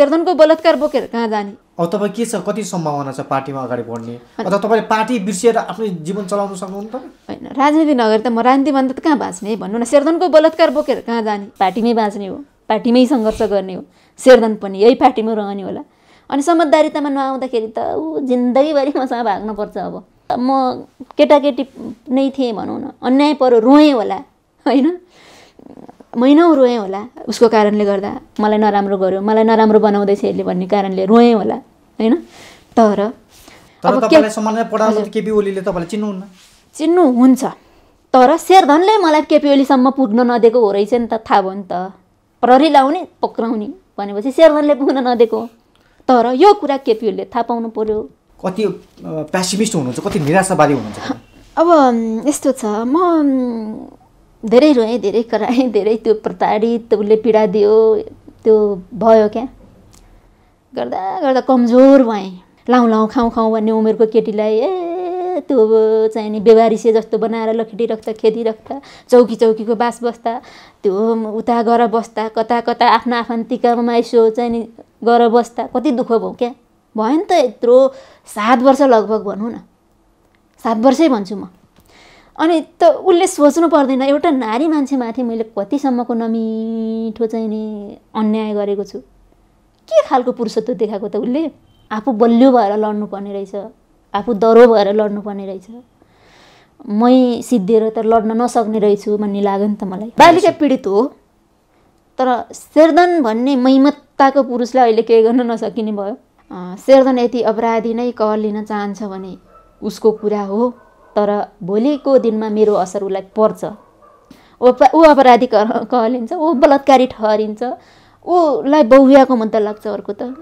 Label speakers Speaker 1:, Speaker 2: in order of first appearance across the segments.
Speaker 1: शेरधनको बलात्कार बोकेर कहाँ जाने
Speaker 2: अब तपाईँ के छ कति सम्भावना छ पार्टीमा अगाडि बढ्ने अथवा तपाईँले पार्टी बिर्सिएर आफ्नो जीवन चलाउन सक्नुहुन्छ होइन
Speaker 1: राजनीति नगरी त म राजनीति भन्दा त कहाँ बाँच्ने भन्नु न शेरधनको बलात्कार बोकेर कहाँ जाने पार्टीमै बाँच्ने हो पार्टीमै सङ्घर्ष गर्ने हो शेरधन पनि यही पार्टीमा रहने होला अनि समझदारितामा नआउँदाखेरि त ऊ जिन्दगीभरि मसँग भाग्नुपर्छ अब म केटाकेटी नै थिएँ भनौँ न अन्याय पर रोएँ होला होइन महिनौ रोएँ होला उसको कारणले गर्दा मलाई नराम्रो गर्यो मलाई नराम्रो बनाउँदैछ यसले भन्ने कारणले रोएँ होला होइन तर अब
Speaker 2: केपी ओलीले
Speaker 1: चिन्नु हुन्छ तर शेरधनले मलाई केपी ओलीसम्म पुग्न नदिएको हो रहेछ नि त थाहा भयो नि त प्रहरी लाउने पक्राउने भनेपछि शेरधनले पुग्न नदिएको तर यो कुरा केपी ओलीले थाहा पाउनु पर्यो
Speaker 2: कति पेसिमिस्ट हुनुहुन्छ कति निराशावादी हुनुहुन्छ
Speaker 1: अब यस्तो छ म धेरै रोएँ धेरै कराएँ धेरै त्यो प्रताडित उसले पीडा दियो त्यो भयो क्या गर्दा गर्दा कमजोर भएँ लाउँ लाउँ खाउँ खाउँ भन्ने उमेरको केटीलाई ए त्यो चाहिँ नि बेबारिसे जस्तो बनाएर लखेटी राख्दा खेती राख्दा चौकी चौकीको बास बस्दा त्यो उता गर बस्दा कता कता आफ्ना आफन्तिकामा यसो चाहिँ नि गर बस्दा कति दुःख भयो क्या भयो नि त यत्रो सात वर्ष लगभग भनौँ न सात वर्षै भन्छु म अनि त उसले सोच्नु पर्दैन एउटा नारी मान्छे माथि मैले कतिसम्मको नमिठो चाहिँ नि अन्याय गरेको छु के खालको पुरुषत्व देखाएको त उसले आफू बलियो भएर लड्नुपर्ने रहेछ आफू दरो भएर लड्नु लड्नुपर्ने रहेछ मै सिद्धिएर त लड्न नसक्ने रहेछु भन्ने लाग्यो नि त मलाई बालिका पीडित हो तर शेरदन भन्ने मैमत्ताको पुरुषलाई अहिले केही गर्न नसकिने भयो शेरदन यति अपराधी नै कर लिन चाहन्छ भने उसको कुरा हो तर भोलिको दिनमा मेरो असर उसलाई पर्छ ऊ अपराधी कहलिन्छ ऊ बलात्कारी ठहरिन्छ ऊलाई बहुवियाको मुद्दा लाग्छ अर्को त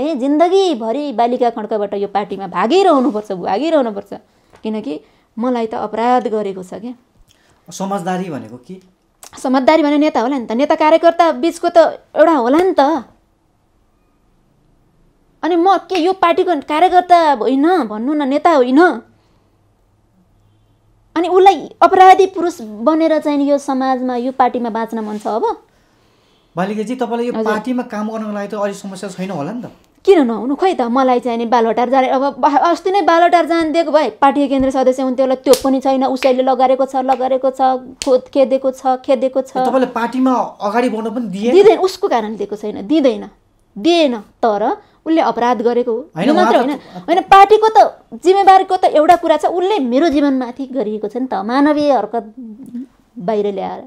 Speaker 1: है जिन्दगीभरि बालिका खड्काबाट यो पार्टीमा भागिरहनुपर्छ भागिरहनुपर्छ किनकि मलाई त अपराध गरेको छ क्या
Speaker 2: समझदारी भनेको के
Speaker 1: समझदारी भने नेता होला नि त नेता कार्यकर्ता बिचको त एउटा होला नि त अनि म के यो पार्टीको कार्यकर्ता होइन भन्नु न नेता होइन अनि उसलाई अपराधी पुरुष बनेर चाहिँ यो समाजमा यो पार्टीमा बाँच्न मन छ अब
Speaker 2: बालिकाजी तपाईँलाई यो पार्टीमा काम गर्नको लागि त अलिक समस्या छैन होला नि त
Speaker 1: किन नहुनु खोइ त मलाई चाहिँ नि जाने अब अस्ति नै बालवटार जान दिएको भए पार्टी केन्द्र सदस्य हुन्थ्यो होला त्यो पनि छैन उसैले लगाएको छ लगाएको छ खोद खेदेको छ खेदेको छ तपाईँले पार्टीमा अगाडि बढ्न पनि दिए दिँदैन उसको कारण दिएको छैन दिँदैन दिएन तर उसले अपराध गरेको हो मात्र होइन होइन पार्टीको त जिम्मेवारीको त एउटा कुरा छ उसले मेरो जीवनमाथि गरिएको छ नि त मानवीय हरकत बाहिर ल्याएर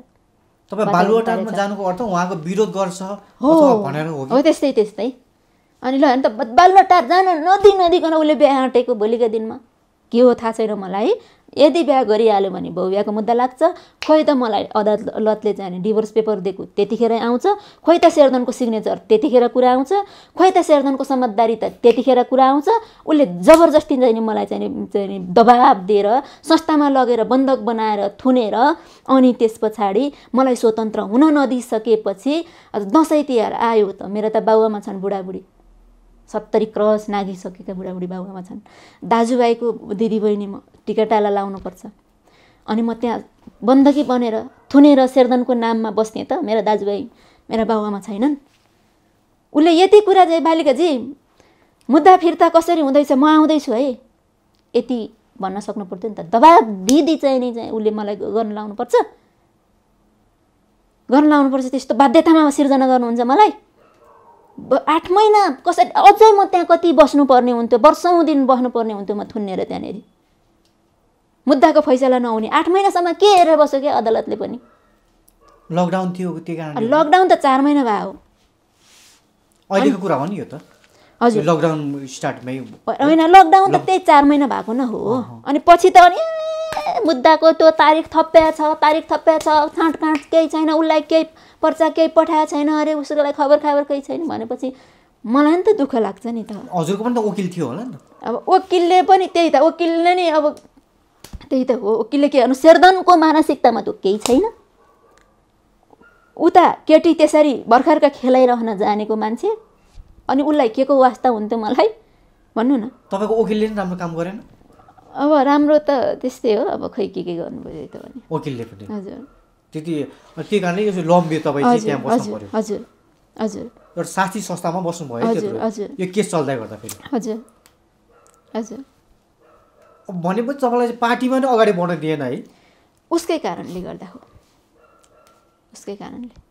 Speaker 2: तपाईँ बालुवाटारमा जानुको अर्थ उहाँको विरोध गर्छ हो त्यस्तै
Speaker 1: त्यस्तै अनि ल अन्त बल्ल टार जान नदी नदीकन उसले बिहा आँटेको भोलिका दिनमा के हो थाहा छैन मलाई यदि बिहा गरिहाल्यो भने बिहाको मुद्दा लाग्छ खोइ त मलाई अदालतले चाहिँ डिभोर्स पेपर दिएको त्यतिखेरै आउँछ खोइ त शेरदनको सिग्नेचर त्यतिखेर कुरा आउँछ खोइ त शेरदनको समझदारी त त्यतिखेर कुरा आउँछ उसले जबरजस्ती चाहिँ मलाई चाहिँ चाहिँ दबाब दिएर संस्थामा लगेर बन्धक बनाएर थुनेर अनि त्यस पछाडि मलाई स्वतन्त्र हुन नदिइसकेपछि दसैँ तिहार आयो त मेरो त बाबुआमा छन् बुढाबुढी सत्तरी क्रस नागिसकेका बुढाबुढी बाबुआमा छन् दाजुभाइको दिदीबहिनी म टिकटाला लाउनुपर्छ अनि म त्यहाँ बन्दकी बनेर थुनेर शेरदनको नाममा बस्ने त मेरा दाजुभाइ मेरा बाबुआमा छैनन् उसले यति कुरा चाहिँ बालिकाजी मुद्दा फिर्ता कसरी हुँदैछ म आउँदैछु है यति भन्न सक्नु पर्थ्यो नि त दबाब दिदी चाहिँ नि चाहिँ उसले मलाई पर्छ लाउनुपर्छ लाउनु लाउनुपर्छ त्यस्तो बाध्यतामा सिर्जना गर्नुहुन्छ मलाई आठ महिना कसरी अझै म त्यहाँ कति बस्नुपर्ने हुन्थ्यो वर्षौँ दिन बस्नुपर्ने हुन्थ्यो म थुन्नेर त्यहाँनिर मुद्दाको फैसला नहुने आठ महिनासम्म के हेरेर बस्यो क्या अदालतले पनि लकडाउन थियो लकडाउन त चार महिना भयो
Speaker 2: अहिलेको कुरा हो नि यो त हजुर लकडाउन स्टार्टमै
Speaker 1: होइन लकडाउन त त्यही चार महिना भएको न हो अनि पछि त अनि मुद्दाको त्यो तारिख थप्या छ तारिख थप्या छ छाँटकाँट केही छैन उसलाई केही पर्चा केही पठाएको छैन अरे उसलाई खबर खबर केही छैन भनेपछि मलाई नि त दुःख लाग्छ नि त
Speaker 2: हजुरको पनि त वकिल थियो होला नि
Speaker 1: अब वकिलले पनि त्यही त वकिलले नि अब त्यही त हो वकिलले के गर्नु शेरदनको मानसिकतामा त केही छैन उता केटी त्यसरी भर्खरका खेलाइरहन जानेको मान्छे अनि उसलाई के को वास्ता हुन्थ्यो मलाई भन्नु न
Speaker 2: तपाईँको वकिलले नि राम्रो काम गरेन
Speaker 1: अब राम्रो त त्यस्तै हो अब खै के के गर्नुभयो त भने
Speaker 2: वकिलले पनि हजुर त्यति त्यही कारणले यसो लम्बे तपाईँ चाहिँ त्यहाँ बस्नु पर्यो
Speaker 1: हजुर हजुर
Speaker 2: एउटा साथी संस्थामा बस्नुभयो हजुर हजुर यो केस चल्दै गर्दाखेरि
Speaker 1: हजुर हजुर
Speaker 2: भनेपछि तपाईँलाई पार्टीमा नै अगाडि बढ्न दिएन है
Speaker 1: उसकै कारणले गर्दा हो उसकै कारणले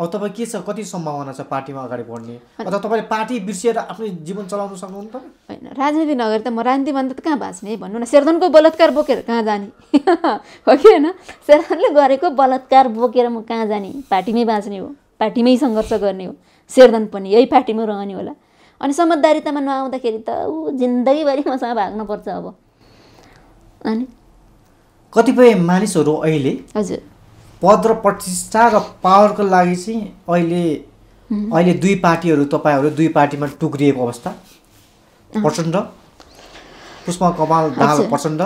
Speaker 2: अब तपाईँ के छ कति सम्भावना छ पार्टीमा अगाडि बढ्ने अथवा तपाईँले पार्टी बिर्सिएर आफ्नो जीवन चलाउन सक्नुहुन्छ त होइन
Speaker 1: राजनीति नगरे त म राजनीतिमा त कहाँ भाँच्ने भन्नु न शेरदनको बलात्कार बोकेर कहाँ जाने हो कि होइन शेरदनले गरेको बलात्कार बोकेर म कहाँ जाने पार्टीमै बाँच्ने हो पार्टीमै सङ्घर्ष गर्ने हो शेरदन पनि यही पार्टीमै रहने होला अनि समझदारितामा नआउँदाखेरि त ऊ जिन्दगीभरि मसँग भाग्नुपर्छ अब अनि
Speaker 2: कतिपय मानिसहरू अहिले हजुर पद र प्रतिष्ठा र पावरको लागि चाहिँ अहिले अहिले दुई पार्टीहरू तपाईँहरू दुई पार्टीमा टुक्रिएको अवस्था प्रचण्ड पुष्प कमाल दाल प्रचण्ड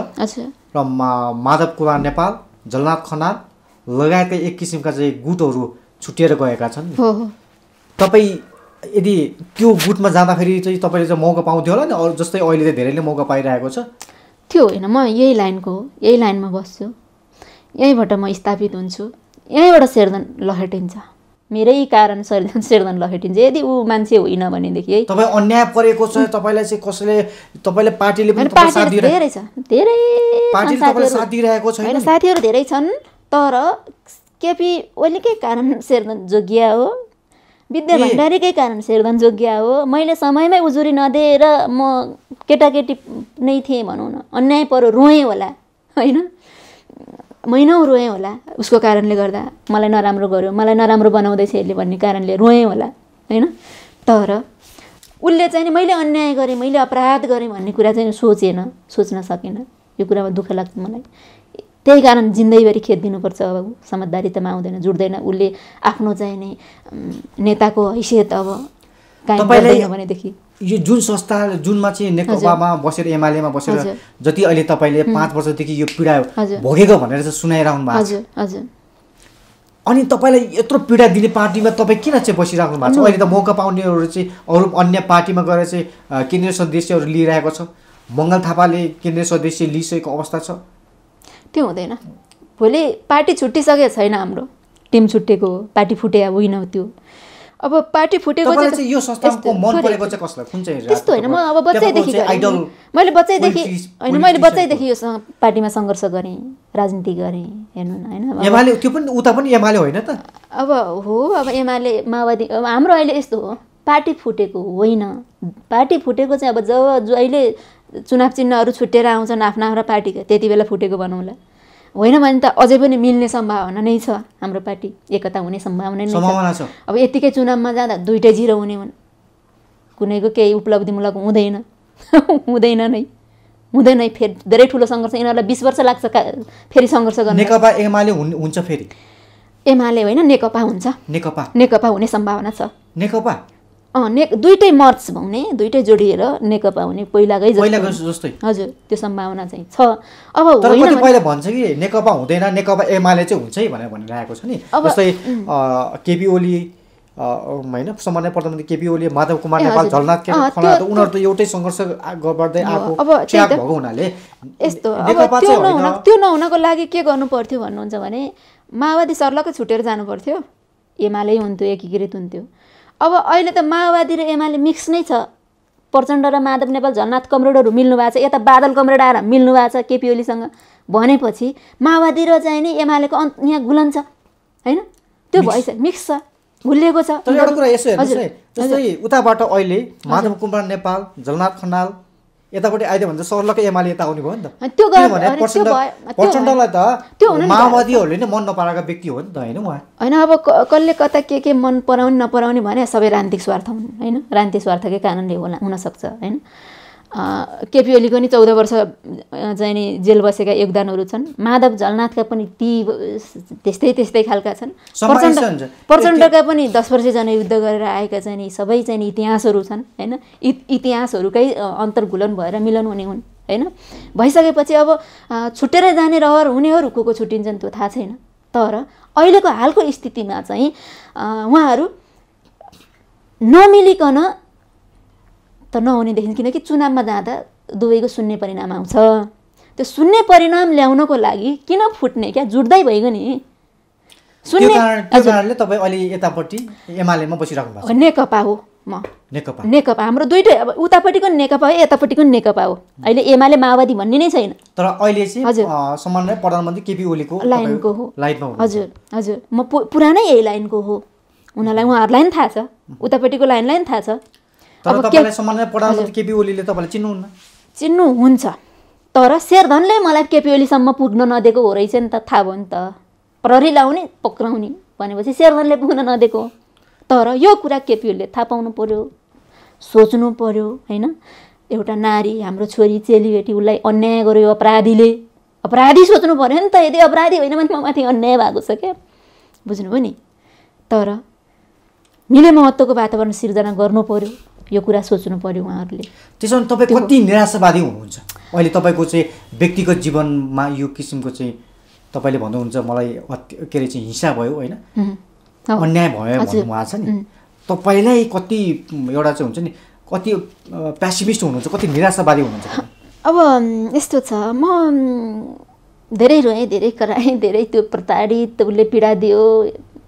Speaker 2: र माधव कुमार नेपाल जलनाथ खनाल लगायतका एक किसिमका चाहिँ गुटहरू छुट्टिएर गएका छन् तपाईँ यदि त्यो गुटमा जाँदाखेरि चाहिँ तपाईँले चाहिँ मौका पाउँथ्यो होला नि अरू जस्तै अहिले चाहिँ धेरैले मौका पाइरहेको छ
Speaker 1: त्यो होइन म यही लाइनको हो यही लाइनमा बस्छु यहीँबाट म स्थापित हुन्छु यहीँबाट सेर्दन लखेटिन्छ मेरै कारण शेरदन सेर्दन लखेटिन्छ यदि ऊ मान्छे होइन भनेदेखि है तपाईँ अन्याय
Speaker 2: परेको छ तपाईँलाई चाहिँ कसैले तपाईँले पार्टीले पनि पार्टी धेरै छ
Speaker 1: धेरै साथीहरू धेरै छन् तर केपी ओलीकै कारण सेर्दन जोगिया हो विद्या भण्डारीकै कारण सेर्दन जोग्य हो मैले समयमै उजुरी नदिएर म केटाकेटी नै थिएँ भनौँ न अन्याय परो रोएँ होला होइन महिनौ रोएँ होला उसको कारणले गर्दा मलाई नराम्रो गर्यो मलाई नराम्रो बनाउँदैछ यसले भन्ने कारणले रोएँ होला होइन तर उसले चाहिँ नि मैले अन्याय गरेँ मैले अपराध गरेँ भन्ने कुरा चाहिँ सोचेन सोच्न सकेन यो कुरामा दुःख लाग्छ मलाई त्यही कारण जिन्दगीभरि खेत दिनुपर्छ अब समझदारीतामा आउँदैन जुट्दैन उसले आफ्नो चाहिँ नि नेताको हैसियत अब कायम गर्दैन भनेदेखि यो
Speaker 2: जुन संस्था जुनमा चाहिँ नेकपामा बसेर एमालेमा बसेर जति अहिले तपाईँले पाँच वर्षदेखि यो पीडा भोगेको भनेर चाहिँ सुनाइरहनु भएको छ अनि तपाईँलाई यत्रो पीडा दिने पार्टीमा तपाईँ किन चाहिँ बसिराख्नु भएको छ अहिले त मौका पाउनेहरू चाहिँ अरू अन्य पार्टीमा गएर चाहिँ केन्द्रीय सदस्यहरू लिइरहेको छ मङ्गल थापाले केन्द्रीय सदस्य लिइसकेको अवस्था छ
Speaker 1: त्यो हुँदैन भोलि पार्टी छुट्टिसकेको छैन हाम्रो टिम छुट्टेको पार्टी फुटे होइन त्यो अब पार्टी फुटेको त्यस्तो
Speaker 2: होइन म अब बच्चैदेखि
Speaker 1: मैले बच्चैदेखि होइन मैले बच्चैदेखि यो पार्टीमा सङ्घर्ष गरेँ राजनीति गरेँ हेर्नु न होइन त अब हो अब एमाले माओवादी हाम्रो अहिले यस्तो हो पार्टी फुटेको होइन पार्टी फुटेको चाहिँ अब जब अहिले चुनाव चिन्हहरू छुटेर आउँछन् आफ्ना आफ्ना पार्टीको त्यति बेला फुटेको भनौँला होइन भने त अझै पनि मिल्ने सम्भावना नै छ हाम्रो पार्टी एकता हुने सम्भावना नै छ अब यतिकै चुनावमा जाँदा दुइटै जिरो हुने हुन् कुनैको केही उपलब्धिमूलक हुँदैन हुँदैन नै हुँदैन फेरि धेरै ठुलो सङ्घर्ष यिनीहरूलाई बिस वर्ष लाग्छ फेरि सङ्घर्ष गर्ने नेकपा
Speaker 2: एमाले हुन्छ फेरि
Speaker 1: एमाले होइन नेकपा हुन्छ नेकपा नेकपा हुने सम्भावना छ नेकपा ने दुइटै मर्च हुने दुइटै जोडिएर नेकपा हुने पहिलाकै जस्तै हजुर त्यो सम्भावना चाहिँ छ अब होइन
Speaker 2: भन्छ कि नेकपा हुँदैन नेकपा एमाले चाहिँ हुन्छ है भनेर भनिरहेको छ नि जस्तै केपी ओली होइन सामान्य प्रधानमन्त्री केपी ओली माधव कुमार नेपाल झलनाथ के उनीहरू त एउटै सङ्घर्ष गर्दै आएको भएको हुनाले
Speaker 1: यस्तो त्यो नहुनको लागि के गर्नु पर्थ्यो भन्नुहुन्छ भने माओवादी सर्लकै छुटेर जानु पर्थ्यो एमाले हुन्थ्यो एकीकृत हुन्थ्यो अब अहिले त माओवादी र एमाले मिक्स नै छ प्रचण्ड र माधव नेपाल झन्नाथ कमरेडहरू मिल्नु भएको छ यता बादल कमरेड आएर मिल्नु भएको छ केपी ओलीसँग भनेपछि माओवादी र चाहिँ नि एमालेको अन्त यहाँ गुलन छ होइन त्यो भइसक्यो मिक्स छ भुलिएको छ एउटा कुरा यसो हेर्नुहोस् है
Speaker 2: जस्तै उताबाट अहिले माधव कुमार नेपाल झलनाथ खनाल यतापट्टि आइदियो भने त सर्लकै एमाले यता आउने भयो नि त किनभने प्रचण्डलाई त माओवादीहरूले नै मन नपराएको व्यक्ति हो नि त होइन उहाँ
Speaker 1: होइन अब कसले कता के के मन पराउने नपराउने भने सबै राजनीतिक स्वार्थ हुन् होइन राजनीतिक स्वार्थकै कारणले होला हुनसक्छ होइन केपी ओलीको नि चौध वर्ष चाहिँ नि जेल बसेका योगदानहरू छन् माधव झलनाथका पनि ती त्यस्तै त्यस्तै खालका छन् प्रचण्ड प्रचण्डका पनि दस वर्ष युद्ध गरेर आएका चाहिँ सबै चाहिँ इतिहासहरू छन् होइन इतिहासहरूकै अन्तर्घुलन भएर मिलन हुने हुन् होइन भइसकेपछि अब छुटेर जाने रहर हुनेहरू को छुट्टिन्छन् त्यो थाहा छैन तर अहिलेको हालको स्थितिमा चाहिँ उहाँहरू नमिलिकन त नहुनेदेखि किनकि चुनावमा जाँदा दुवैको शून्य परिणाम आउँछ त्यो शून्य परिणाम ल्याउनको लागि किन फुट्ने क्या जुट्दै भइगयो नि नेकपा हो म नेकपा नेकपा हाम्रो दुइटै अब उतापट्टिको नेकपा हो यतापट्टिको नेकपा हो अहिले एमाले माओवादी भन्ने नै छैन
Speaker 2: तर अहिले चाहिँ हजुर प्रधानमन्त्री केपी ओलीको लाइनको हो हजुर
Speaker 1: हजुर म पुरानै यही लाइनको हो उनीहरूलाई उहाँहरूलाई पनि थाहा छ उतापट्टिको लाइनलाई पनि थाहा छ तर चिन्नुहुन्छ तर शेरधनले मलाई केपी ओलीसम्म पुग्न नदिएको हो रहेछ नि त थाहा भयो नि त प्रहरी लाउने पक्राउने भनेपछि शेरधनले पुग्न नदिएको तर यो कुरा केपिओलीले थाहा पाउनु पर्यो सोच्नु पर्यो होइन एउटा नारी हाम्रो छोरी चेलीबेटी उसलाई अन्याय गर्यो अपराधीले अपराधी सोच्नु पर्यो नि त यदि अपराधी होइन भने म माथि अन्याय भएको छ क्या बुझ्नुभयो नि तर निले महत्त्वको वातावरण सिर्जना गर्नु पर्यो यो कुरा सोच्नु पऱ्यो उहाँहरूले
Speaker 2: त्यसो भने तपाईँ कति निराशावादी हुनुहुन्छ अहिले तपाईँको चाहिँ व्यक्तिगत जीवनमा यो किसिमको चाहिँ तपाईँले भन्नुहुन्छ मलाई के अरे चाहिँ हिंसा भयो होइन
Speaker 1: अन्याय भयो उहाँ
Speaker 2: छ नि तपाईँलाई कति एउटा चाहिँ हुन्छ नि कति प्यासिमिस्ट हुनुहुन्छ कति निराशावादी हुनुहुन्छ
Speaker 1: अब यस्तो छ म धेरै रोएँ धेरै कराएँ धेरै त्यो प्रताडित उसले पीडा दियो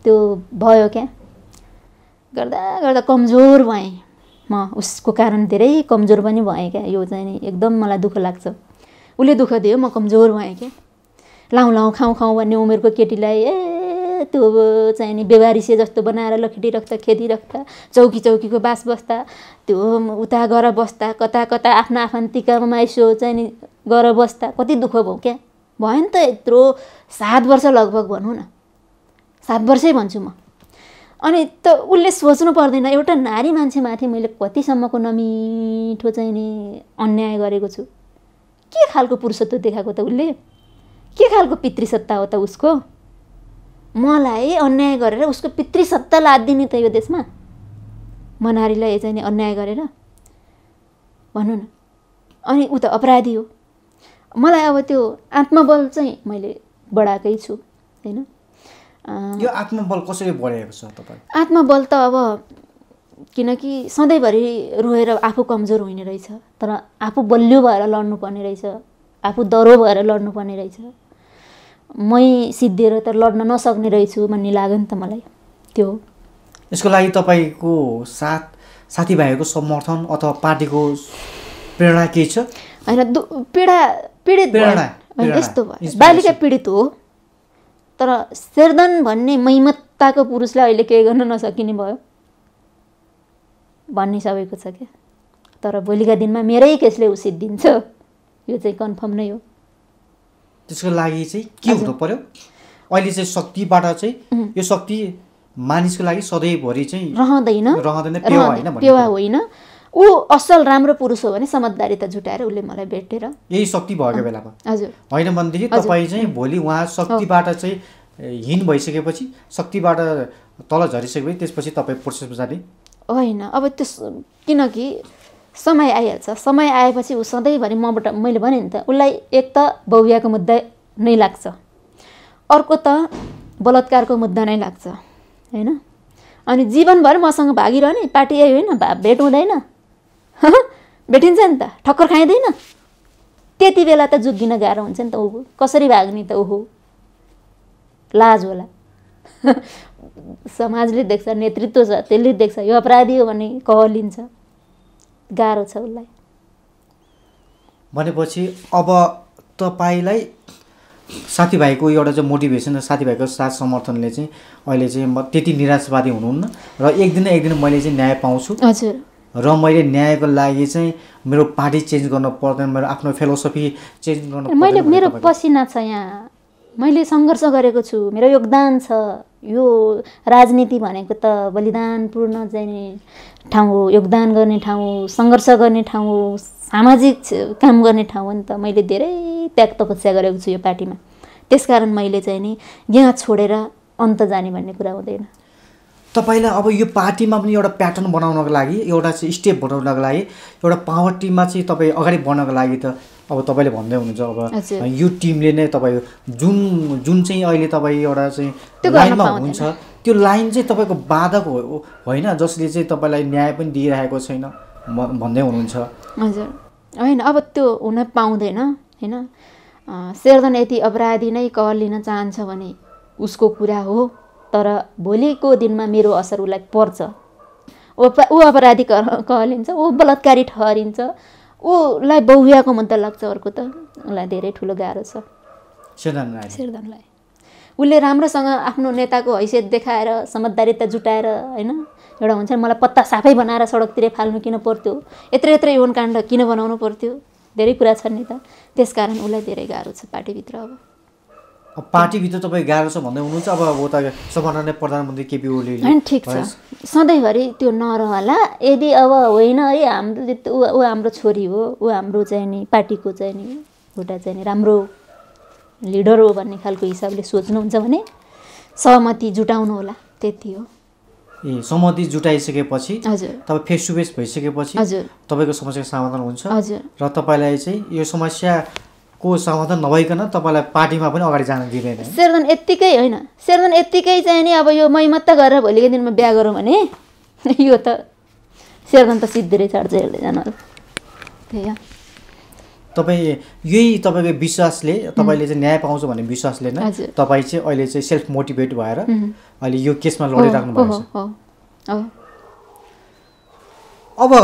Speaker 1: त्यो भयो क्या गर्दा गर्दा कमजोर भएँ म उसको कारण धेरै कमजोर पनि भएँ क्या यो चाहिँ नि एकदम मलाई दुःख लाग्छ उसले दुःख दियो म कमजोर भएँ क्या लाउँ लाउँ खाउँ खाउँ भन्ने उमेरको केटीलाई ए त्यो चाहिँ नि बेबारिसे जस्तो बनाएर लखेटी राख्दा खेती राख्दा चौकी चौकीको बास बस्दा त्यो उता गएर बस्दा कता कता आफ्नो आफन्तिकामा यसो चाहिँ नि गएर बस्दा कति दुःख भयो क्या भयो नि त यत्रो सात वर्ष लगभग भनौँ न सात वर्षै भन्छु म अनि त उसले सोच्नु पर्दैन एउटा नारी मान्छेमाथि मैले कतिसम्मको नमिठो चाहिँ नि अन्याय गरेको छु के खालको पुरुषत्व देखाएको त उसले के खालको पितृसत्ता हो त उसको मलाई अन्याय गरेर उसको पितृसत्ता लादिने त यो देशमा म नारीलाई चाहिँ नि अन्याय गरेर भनौँ न अनि ऊ त अपराधी हो मलाई अब त्यो आत्मबल चाहिँ मैले बढाएकै छु होइन यो आत्मबल कसरी बढेको छ तपाईँ आत्मबल त अब किनकि सधैँभरि रोएर आफू कमजोर हुने रहेछ तर आफू बलियो भएर लड्नुपर्ने रहेछ आफू दरो भएर लड्नुपर्ने रहेछ मै सिद्धिएर त लड्न नसक्ने रहेछु भन्ने लाग्यो नि त मलाई त्यो
Speaker 2: यसको लागि तपाईँको साथ साथीभाइहरूको समर्थन अथवा पार्टीको प्रेरणा के छ
Speaker 1: होइन पीडा पीडित होइन यस्तो भयो बालिका पीडित हो तर शेरदन भन्ने मैमत्ताको पुरुषलाई अहिले केही गर्न नसकिने भयो भन्ने सबैको छ क्या तर भोलिका दिनमा मेरै केसले उसित दिन्छ यो चाहिँ कन्फर्म नै हो
Speaker 2: त्यसको लागि चाहिँ के हुनु पर्यो अहिले चाहिँ शक्तिबाट चाहिँ यो शक्ति मानिसको लागि सधैँभरि चाहिँ रहँदैन रहँदैन पेवा
Speaker 1: होइन ऊ असल राम्रो पुरुष हो भने समझदारी त जुटाएर उसले मलाई भेटेर यही
Speaker 2: शक्ति भएको बेलामा हजुर होइन भनेदेखि तपाईँ चाहिँ भोलि उहाँ शक्तिबाट चाहिँ हिन भइसकेपछि शक्तिबाट तल झरिसकेपछि त्यसपछि तपाईँ प्रोसेसमा जाने
Speaker 1: होइन अब त्यो किनकि समय आइहाल्छ समय आएपछि ऊ सधैँभरि मबाट मैले भने नि त उसलाई एक त बहुयाको मुद्दा नै लाग्छ अर्को त बलात्कारको मुद्दा नै लाग्छ होइन अनि जीवनभर मसँग भागिरहने पार्टी यही होइन भेट हुँदैन भेटिन्छ नि त ठक्कर खाइँदैन त्यति बेला त जुगिन गाह्रो हुन्छ नि त ओहो कसरी भाग्ने त ओहो लाज होला समाजले देख्छ नेतृत्व छ त्यसले देख्छ यो अपराधी हो भने कहलिन्छ गाह्रो छ उसलाई
Speaker 2: भनेपछि अब तपाईँलाई साथीभाइको एउटा चाहिँ मोटिभेसन र साथीभाइको साथ समर्थनले चाहिँ अहिले चाहिँ म त्यति निराशवादी हुनुहुन्न र एक दिन एक दिन मैले चाहिँ न्याय पाउँछु हजुर र मैले न्यायको लागि चाहिँ मेरो पार्टी चेन्ज गर्न पर्दैन मेरो आफ्नो फिलोसफी चेन्ज गर्न मैले मेरो
Speaker 1: पसिना छ यहाँ मैले सङ्घर्ष गरेको छु मेरो योगदान छ यो राजनीति भनेको त बलिदानपूर्ण जाने ठाउँ हो योगदान गर्ने ठाउँ हो सङ्घर्ष गर्ने ठाउँ हो सामाजिक काम गर्ने ठाउँ हो नि त मैले धेरै त्याग तपस्या गरेको छु यो पार्टीमा त्यसकारण मैले चाहिँ नि यहाँ छोडेर अन्त जाने भन्ने कुरा हुँदैन
Speaker 2: तपाईँलाई अब यो पार्टीमा पनि एउटा प्याटर्न बनाउनको लागि एउटा चाहिँ स्टेप बनाउनको लागि एउटा पावर टिममा चाहिँ तपाईँ अगाडि बढ्नको लागि त अब तपाईँले भन्दै हुनुहुन्छ अब यो टिमले नै तपाईँ जुन जुन चाहिँ अहिले तपाईँ एउटा चाहिँ
Speaker 1: लाइनमा हुनुहुन्छ
Speaker 2: त्यो लाइन चाहिँ तपाईँको बाधक हो होइन जसले चाहिँ तपाईँलाई न्याय पनि दिइरहेको छैन भन्दै हुनुहुन्छ
Speaker 1: हजुर होइन अब त्यो हुन पाउँदैन होइन शेरदन यति अपराधी नै कर लिन चाहन्छ भने उसको कुरा हो तर भोलिको दिनमा मेरो असर उसलाई पर्छ ऊ अपराधी कहलिन्छ ऊ बलात्कारी ठहरिन्छ ऊलाई बहुविवाहको मुद्दा लाग्छ अर्को त उसलाई धेरै ठुलो गाह्रो छ
Speaker 2: शेरदानलाई
Speaker 1: उसले राम्रोसँग आफ्नो नेताको हैसियत देखाएर समझदारिता जुटाएर होइन एउटा हुन्छ नि मलाई पत्ता साफै बनाएर सडकतिर फाल्नु किन पर्थ्यो यत्रो यत्रो यौन काण्ड किन बनाउनु पर्थ्यो धेरै कुरा छन् नि त त्यस कारण उसलाई धेरै गाह्रो छ पार्टीभित्र अब
Speaker 2: पार्टीभित्र तपाईँ गाह्रो छ भन्दै हुनुहुन्छ अब उता सम्माननीय प्रधानमन्त्री केपी ओली ठिक छ
Speaker 1: सधैँभरि त्यो नरहला यदि अब होइन है हाम्रो ऊ हाम्रो छोरी हो ऊ हाम्रो चाहिँ नि पार्टीको चाहिँ नि एउटा चाहिँ नि राम्रो लिडर हो भन्ने खालको हिसाबले सोच्नुहुन्छ भने सहमति जुटाउनु होला त्यति हो
Speaker 2: ए सहमति जुटाइसकेपछि तपाईँ फेस टु फेस भइसकेपछि तपाईँको समस्याको समाधान हुन्छ हजुर र तपाईँलाई चाहिँ यो समस्या को समाधान नभइकन तपाईँलाई पार्टीमा पनि अगाडि जान दिँदैन
Speaker 1: शेरदान यत्तिकै होइन शेरदान यत्तिकै चाहिँ नि अब यो मै मात्रै गरेर भोलिको दिनमा बिहा गरौँ भने यो त शेरदान त सिद्धेरै चढ्छ हेर्दै जानु
Speaker 2: तपाईँ यही तपाईँको विश्वासले तपाईँले चाहिँ न्याय पाउँछ भन्ने विश्वासले नै तपाईँ चाहिँ अहिले चाहिँ सेल्फ मोटिभेट भएर अहिले यो केसमा लडिराख्नु
Speaker 1: भएको छ
Speaker 2: अब